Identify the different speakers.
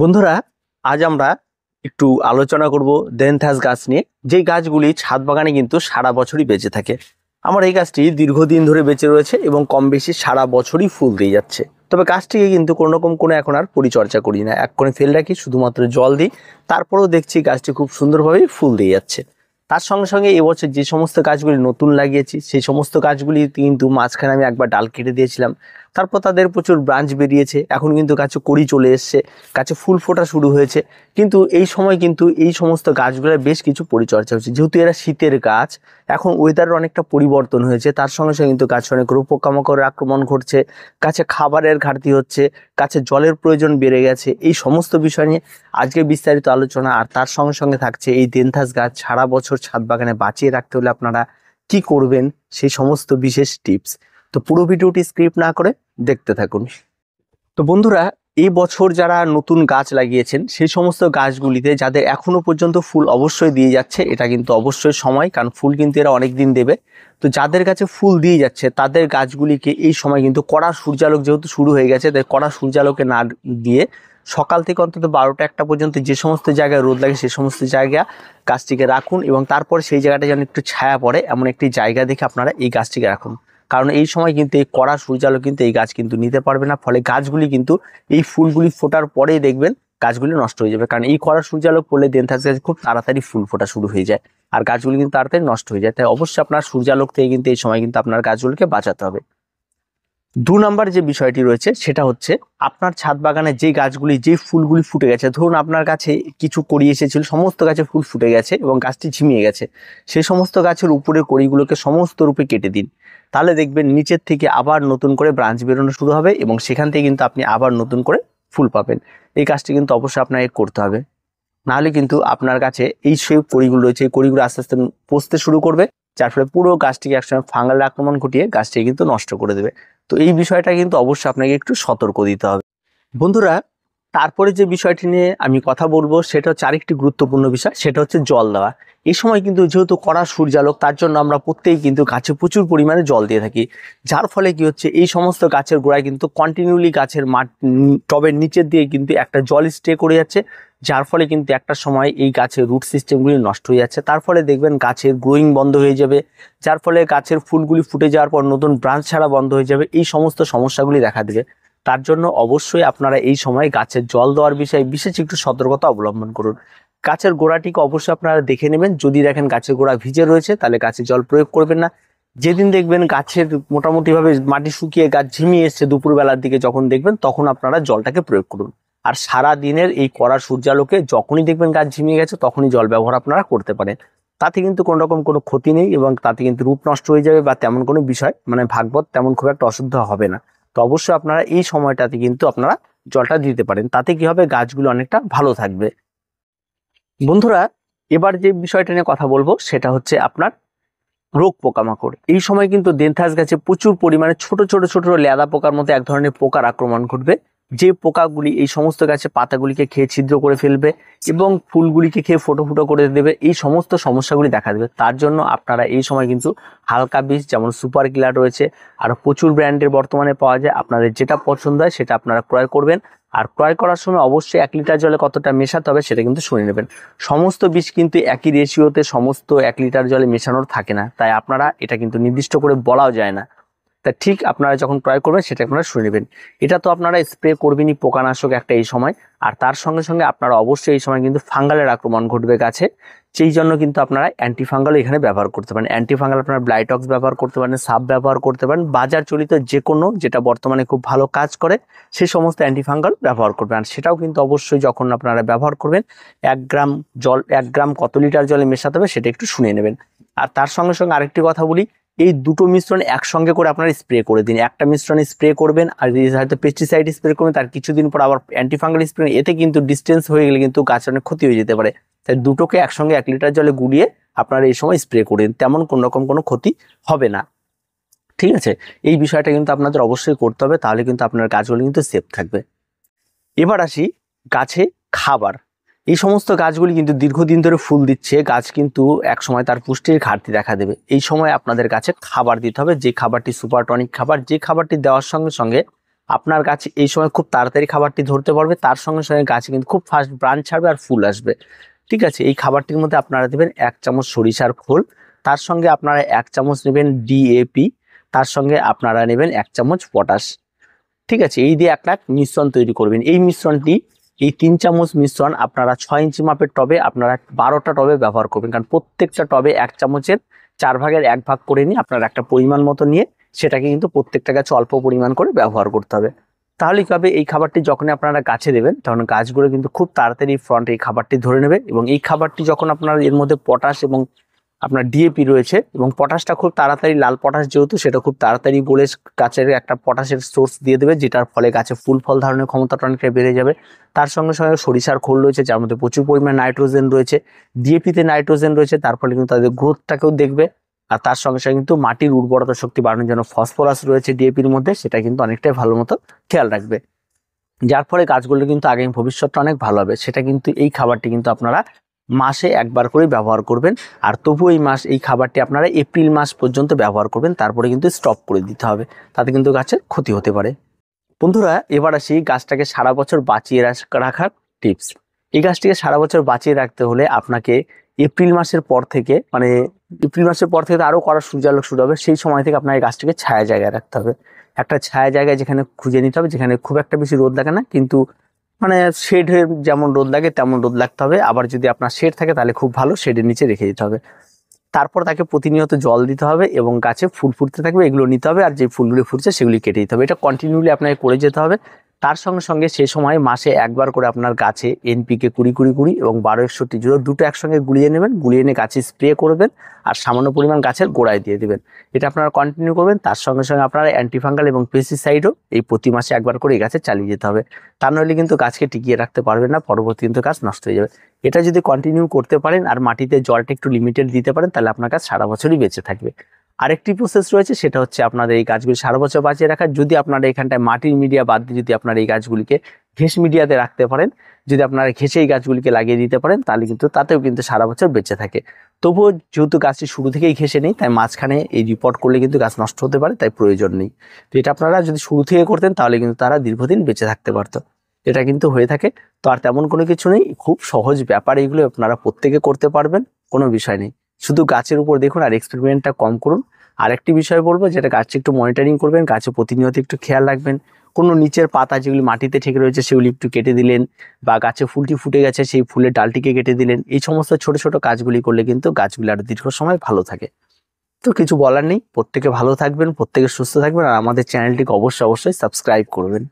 Speaker 1: বন্ধুরা আজ আমরা একটু আলোচনা করব দেনথাস গাছ নিয়ে যেই গাছগুলি ছাদ বাগানে কিন্তু সারা বছরই বেঁচে থাকে আমার এই গাছটি দীর্ঘদিন ধরে বেঁচে রয়েছে এবং কম বেশি সারা বছরই ফুল দিয়ে যাচ্ছে তবে গাছটিকে কিন্তু কোনো রকম কোনো এখন আর পরিচর্যা করি না এক্ষণে ফেল রাখি শুধুমাত্র জল দিই তারপরেও দেখছি গাছটি খুব সুন্দরভাবেই ফুল দিয়ে যাচ্ছে তার সঙ্গে সঙ্গে এবছর যে সমস্ত গাছগুলি নতুন লাগিয়েছি সেই সমস্ত গাছগুলি কিন্তু মাঝখানে আমি একবার ডাল কেটে দিয়েছিলাম তারপর তাদের প্রচুর ব্রাঞ্চ বেরিয়েছে এখন কিন্তু গাছে কড়ি চলে এসছে গাছে ফুল ফোটা শুরু হয়েছে কিন্তু এই সময় কিন্তু এই সমস্ত গাছগুলোর বেশ কিছু পরিচর্যা হচ্ছে যেহেতু এরা শীতের গাছ এখন ওয়েদারের অনেকটা পরিবর্তন হয়েছে তার সঙ্গে সঙ্গে কিন্তু গাছে অনেক রোগ পোকামাকড়ের আক্রমণ ঘটছে গাছে খাবারের ঘাটতি হচ্ছে গাছে জলের প্রয়োজন বেড়ে গেছে এই সমস্ত বিষয় নিয়ে আজকে বিস্তারিত আলোচনা আর তার সঙ্গে সঙ্গে থাকছে এই দেনথাস গাছ সারা বছর ছাদ বাগানে বাঁচিয়ে রাখতে হলে আপনারা কি করবেন সেই সমস্ত বিশেষ টিপস তো পুরো ভিডিওটি স্ক্রিপ্ট না করে দেখতে থাকুন তো বন্ধুরা এই বছর যারা নতুন গাছ লাগিয়েছেন সেই সমস্ত গাছগুলিতে যাদের এখনও পর্যন্ত ফুল অবশ্যই দিয়ে যাচ্ছে এটা কিন্তু অবশ্যই সময় কারণ ফুল কিন্তু এরা অনেক দিন দেবে তো যাদের কাছে ফুল দিয়ে যাচ্ছে তাদের গাছগুলিকে এই সময় কিন্তু কড়া সূর্যালোক যেহেতু শুরু হয়ে গেছে তাই কড়া সূর্যালোকে না দিয়ে সকাল থেকে অন্তত বারোটা একটা পর্যন্ত যে সমস্ত জায়গায় রোদ লাগে সেই সমস্ত জায়গা গাছটিকে রাখুন এবং তারপর সেই জায়গাটা যেন একটু ছায়া পড়ে এমন একটি জায়গা দেখে আপনারা এই গাছটিকে রাখুন কারণ এই সময় কিন্তু এই কড়া সূর্যালো কিন্তু এই গাছ কিন্তু নিতে পারবে না ফলে গাছগুলি কিন্তু এই ফুলগুলি ফোটার পরেই দেখবেন গাছগুলি নষ্ট হয়ে যাবে কারণ এই কড়া সূর্যালোক পড়লে দেনথাস গাছ খুব তাড়াতাড়ি ফুল ফোটা শুরু হয়ে যায় আর গাছগুলি কিন্তু তাড়াতাড়ি নষ্ট হয়ে যায় তাই অবশ্যই আপনার সূর্যালোক থেকে কিন্তু এই সময় কিন্তু আপনার গাছগুলোকে বাঁচাতে হবে দু নম্বর যে বিষয়টি রয়েছে সেটা হচ্ছে আপনার ছাদ বাগানে যে গাছগুলি যে ফুলগুলি ফুটে গেছে ধরুন আপনার গাছে কিছু কড়ি এসেছিল সমস্ত গাছে ফুল ফুটে গেছে এবং গাছটি ঝিমিয়ে গেছে সেই সমস্ত গাছের উপরে কড়িগুলোকে সমস্ত রূপে কেটে দিন তাহলে দেখবেন নিচের থেকে আবার নতুন করে ব্রাঞ্চ বেরোনো শুরু হবে এবং সেখান থেকে কিন্তু আপনি আবার নতুন করে ফুল পাবেন এই কাজটি কিন্তু অবশ্যই আপনাকে করতে হবে নাহলে কিন্তু আপনার কাছে এই সেই কড়িগুলো রয়েছে এই কড়িগুলো আস্তে আস্তে পচতে শুরু করবে যার ফলে পুরো গাছটিকে একসময় ফাঙ্গাল আক্রমণ ঘটিয়ে গাছটিকে কিন্তু নষ্ট করে দেবে তো এই বিষয়টা কিন্তু অবশ্যই আপনাকে একটু সতর্ক দিতে হবে বন্ধুরা তারপরে যে বিষয়টি নিয়ে আমি কথা বলবো সেটা হচ্ছে আরেকটি গুরুত্বপূর্ণ বিষয় সেটা হচ্ছে জল দেওয়া এই সময় কিন্তু যেহেতু কড়া সূর্যালোক তার জন্য আমরা প্রত্যেকেই কিন্তু গাছে প্রচুর পরিমাণে জল দিয়ে থাকি যার ফলে কি হচ্ছে এই সমস্ত গাছের গোড়ায় কিন্তু কন্টিনিউলি গাছের মাঠ টবের নিচের দিয়ে কিন্তু একটা জল স্টে করে যাচ্ছে যার ফলে কিন্তু একটা সময় এই গাছের রুট সিস্টেমগুলি নষ্ট হয়ে যাচ্ছে তার ফলে দেখবেন গাছের গ্রোয়িং বন্ধ হয়ে যাবে যার ফলে গাছের ফুলগুলি ফুটে যাওয়ার পর নতুন ব্রাঞ্চ ছাড়া বন্ধ হয়ে যাবে এই সমস্ত সমস্যাগুলি দেখা দেবে তার জন্য অবশ্যই আপনারা এই সময় গাছের জল দেওয়ার বিষয়ে বিশেষ একটু সতর্কতা অবলম্বন করুন গাছের গোড়াটিকে অবশ্যই আপনারা দেখে নেবেন যদি দেখেন গাছের গোড়া ভিজে রয়েছে তাহলে গাছে জল প্রয়োগ করবেন না যেদিন দেখবেন গাছের মোটামুটিভাবে মাটি শুকিয়ে গাছ ঝিমিয়ে এসছে দুপুরবেলার দিকে যখন দেখবেন তখন আপনারা জলটাকে প্রয়োগ করুন আর সারা দিনের এই কড়া সূর্যালোকে যখনই দেখবেন গাছ ঝিমিয়ে গেছে তখনই জল ব্যবহার আপনারা করতে পারেন তাতে কিন্তু কোনো রকম কোনো ক্ষতি নেই এবং তাতে কিন্তু রূপ নষ্ট হয়ে যাবে বা তেমন কোনো বিষয় মানে ভাগবত তেমন খুব একটা অশুদ্ধ হবে না তো অবশ্যই আপনারা এই সময়টাতে কিন্তু আপনারা জলটা দিতে পারেন তাতে কি হবে গাছগুলো অনেকটা ভালো থাকবে বন্ধুরা এবার যে বিষয়টা নিয়ে কথা বলবো সেটা হচ্ছে আপনার রোগ পোকামাকড় এই সময় কিন্তু দেনথাস গাছে প্রচুর পরিমাণে ছোট ছোট ছোট লেদা পোকার মতো এক ধরনের পোকার আক্রমণ ঘটবে যে পোকাগুলি এই সমস্ত গাছের পাতাগুলিকে খেয়ে ছিদ্র করে ফেলবে এবং ফুলগুলিকে খেয়ে ফোটো ফুটো করে দেবে এই সমস্ত সমস্যাগুলি দেখা দেবে তার জন্য আপনারা এই সময় কিন্তু হালকা বীজ যেমন সুপার কিলার রয়েছে আর প্রচুর ব্র্যান্ডের বর্তমানে পাওয়া যায় আপনাদের যেটা পছন্দ হয় সেটা আপনারা ক্রয় করবেন আর ক্রয় করার সময় অবশ্যই এক লিটার জলে কতটা মেশাতে হবে সেটা কিন্তু শুনে নেবেন সমস্ত বীজ কিন্তু একই রেশিওতে সমস্ত এক লিটার জলে মেশানোর থাকে না তাই আপনারা এটা কিন্তু নির্দিষ্ট করে বলাও যায় না তা ঠিক আপনারা যখন ক্রয় করবেন সেটা আপনারা শুনে নেবেন এটা তো আপনারা স্প্রে করবেনই পোকানাশক একটা এই সময় আর তার সঙ্গে সঙ্গে আপনারা অবশ্যই এই সময় কিন্তু ফাঙ্গালের আক্রমণ ঘটবে গাছে সেই জন্য কিন্তু আপনারা অ্যান্টিফাঙ্গাল এখানে ব্যবহার করতে পারেন অ্যান্টিফাঙ্গাল আপনারা ব্লাইটক্স ব্যবহার করতে পারেন সাপ ব্যবহার করতে পারেন বাজার চলিত যে কোনো যেটা বর্তমানে খুব ভালো কাজ করে সে সমস্ত অ্যান্টিফাঙ্গাল ব্যবহার করবেন আর সেটাও কিন্তু অবশ্যই যখন আপনারা ব্যবহার করবেন এক গ্রাম জল এক গ্রাম কত লিটার জলে মেশাতে হবে সেটা একটু শুনে নেবেন আর তার সঙ্গে সঙ্গে আরেকটি কথা বলি এই দুটো মিশ্রণ একসঙ্গে করে আপনারা স্প্রে করে দিন একটা মিশ্রণে স্প্রে করবেন আর হয়তো পেস্টিসাইড স্প্রে করবেন তার কিছুদিন পর আবার অ্যান্টিফাঙ্গাল স্প্রে এতে কিন্তু ডিস্টেন্স হয়ে গেলে কিন্তু গাছ অনেক ক্ষতি হয়ে যেতে পারে তাই দুটোকে একসঙ্গে এক লিটার জলে গুড়িয়ে আপনারা এই সময় স্প্রে করে দিন তেমন কোনো রকম কোনো ক্ষতি হবে না ঠিক আছে এই বিষয়টা কিন্তু আপনাদের অবশ্যই করতে হবে তাহলে কিন্তু আপনার গাছগুলো কিন্তু সেফ থাকবে এবার আসি গাছে খাবার এই সমস্ত গাছগুলি কিন্তু দীর্ঘদিন ধরে ফুল দিচ্ছে গাছ কিন্তু এক সময় তার পুষ্টির ঘাটতি দেখা দেবে এই সময় আপনাদের কাছে খাবার দিতে হবে যে খাবারটি সুপার টনিক খাবার যে খাবারটি দেওয়ার সঙ্গে সঙ্গে আপনার গাছ এই সময় খুব তাড়াতাড়ি খাবারটি ধরতে পারবে তার সঙ্গে সঙ্গে গাছে কিন্তু খুব ফাস্ট ব্রাঞ্চ ছাড়বে আর ফুল আসবে ঠিক আছে এই খাবারটির মধ্যে আপনারা দেবেন এক চামচ সরিষার খোল তার সঙ্গে আপনারা এক চামচ নেবেন ডিএপি তার সঙ্গে আপনারা নেবেন এক চামচ পটাশ ঠিক আছে এই দিয়ে একটা মিশ্রণ তৈরি করবেন এই মিশ্রণটি এই তিন চামচ মিশ্রণ আপনারা ছয় ইঞ্চি মাপের টবে আপনারা বারোটা টবে ব্যবহার করবেন কারণ প্রত্যেকটা টবে এক চামচের চার ভাগের এক ভাগ করে নিয়ে আপনারা একটা পরিমাণ মতো নিয়ে সেটাকে কিন্তু প্রত্যেকটা গাছে অল্প পরিমাণ করে ব্যবহার করতে হবে তাহলে কী হবে এই খাবারটি যখন আপনারা গাছে দেবেন তখন গাছগুলো কিন্তু খুব তাড়াতাড়ি ফ্রন্ট এই খাবারটি ধরে নেবে এবং এই খাবারটি যখন আপনারা এর মধ্যে পটাশ এবং আপনার ডিএপি রয়েছে এবং পটাশটা খুব তাড়াতাড়ি লাল পটাশ যেহেতু সেটা খুব তাড়াতাড়ি গলে গাছের একটা পটাশের সোর্স দিয়ে দেবে যেটার ফলে গাছে ফুল ফল ধারণের ক্ষমতাটা অনেকটা বেড়ে যাবে তার সঙ্গে সঙ্গে সরিষার খোল রয়েছে যার মধ্যে প্রচুর পরিমাণে নাইট্রোজেন রয়েছে ডিএপিতে নাইট্রোজেন রয়েছে তার ফলে কিন্তু তাদের গ্রোথটাকেও দেখবে আর তার সঙ্গে সঙ্গে কিন্তু মাটির উর্বরতা শক্তি বাড়ানোর জন্য ফসফরাস রয়েছে ডিএপির মধ্যে সেটা কিন্তু অনেকটাই ভালো মতো খেয়াল রাখবে যার ফলে গাছগুলো কিন্তু আগামী ভবিষ্যৎটা অনেক ভালো হবে সেটা কিন্তু এই খাবারটি কিন্তু আপনারা মাসে একবার করে ব্যবহার করবেন আর তবু এই মাস এই খাবারটি আপনারা এপ্রিল মাস পর্যন্ত ব্যবহার করবেন তারপরে কিন্তু স্টপ করে দিতে হবে তাতে কিন্তু গাছের ক্ষতি হতে পারে বন্ধুরা এবার আসি গাছটাকে সারা বছর বাঁচিয়ে রাখার টিপস এই গাছটিকে সারা বছর বাঁচিয়ে রাখতে হলে আপনাকে এপ্রিল মাসের পর থেকে মানে এপ্রিল মাসের পর থেকে আরও করা সূর্যালোক শুরু হবে সেই সময় থেকে আপনার এই গাছটিকে ছায়া জায়গায় রাখতে হবে একটা ছায়া জায়গায় যেখানে খুঁজে নিতে হবে যেখানে খুব একটা বেশি রোদ লাগে না কিন্তু মানে শেড হয়ে যেমন রোদ লাগে তেমন রোদ লাগতে হবে আবার যদি আপনার শেড থাকে তাহলে খুব ভালো শেডের নিচে রেখে দিতে হবে তারপর তাকে প্রতিনিয়ত জল দিতে হবে এবং গাছে ফুল ফুটতে থাকবে এগুলো নিতে হবে আর যে ফুলগুলি ফুটছে সেগুলি কেটে দিতে হবে এটা কন্টিনিউলি আপনাকে করে যেতে হবে তার সঙ্গে সঙ্গে সে সময় মাসে একবার করে আপনার গাছে এনপিকে কুড়ি কুড়ি কুড়ি এবং বারো একষট্টি জুড়ো দুটো একসঙ্গে গুলিয়ে নেবেন গুলিয়ে এনে গাছে স্প্রে করবেন আর সামান্য পরিমাণ গাছের গোড়ায় দিয়ে দেবেন এটা আপনারা কন্টিনিউ করবেন তার সঙ্গে সঙ্গে আপনারা অ্যান্টিফাঙ্গাল এবং পেস্টিসাইডও এই প্রতি মাসে একবার করে এই গাছে চালিয়ে যেতে হবে তা নইলে কিন্তু গাছকে টিকিয়ে রাখতে পারবেন না পরবর্তী কিন্তু গাছ নষ্ট হয়ে যাবে এটা যদি কন্টিনিউ করতে পারেন আর মাটিতে জলটা একটু লিমিটেড দিতে পারেন তাহলে আপনার গাছ সারা বছরই বেঁচে থাকবে আরেকটি প্রসেস রয়েছে সেটা হচ্ছে আপনাদের এই গাছগুলি সারা বছর বাঁচিয়ে রাখা যদি আপনারা এখানটায় মাটির মিডিয়া বাদ দিয়ে যদি আপনারা এই গাছগুলিকে ঘেঁস মিডিয়াতে রাখতে পারেন যদি আপনারা ঘেঁষে এই গাছগুলিকে লাগিয়ে দিতে পারেন তাহলে কিন্তু তাতেও কিন্তু সারা বছর বেঁচে থাকে তবুও যেহেতু গাছটি শুরু থেকেই ঘেঁষে নেই তাই মাঝখানে এই রিপোর্ট করলে কিন্তু গাছ নষ্ট হতে পারে তাই প্রয়োজন নেই তো এটা আপনারা যদি শুরু থেকে করতেন তাহলে কিন্তু তারা দীর্ঘদিন বেঁচে থাকতে পারতো এটা কিন্তু হয়ে থাকে তো আর তেমন কোনো কিছু নেই খুব সহজ ব্যাপার এইগুলো আপনারা প্রত্যেকে করতে পারবেন কোনো বিষয় নেই শুধু গাছের উপর দেখুন আর এক্সপেরিমেন্টটা কম করুন আরেকটি বিষয় বলবো যেটা গাছে একটু মনিটরিং করবেন গাছে প্রতিনিয়ত একটু খেয়াল রাখবেন কোনো নিচের পাতা যেগুলি মাটিতে ঠেকে রয়েছে সেগুলি একটু কেটে দিলেন বা গাছে ফুলটি ফুটে গেছে সেই ফুলের ডালটিকে কেটে দিলেন এই সমস্ত ছোট ছোট কাজগুলি করলে কিন্তু গাছগুলি আরও দীর্ঘ সময় ভালো থাকে তো কিছু বলার নেই প্রত্যেকে ভালো থাকবেন প্রত্যেকে সুস্থ থাকবেন আর আমাদের চ্যানেলটিকে অবশ্যই অবশ্যই সাবস্ক্রাইব করবেন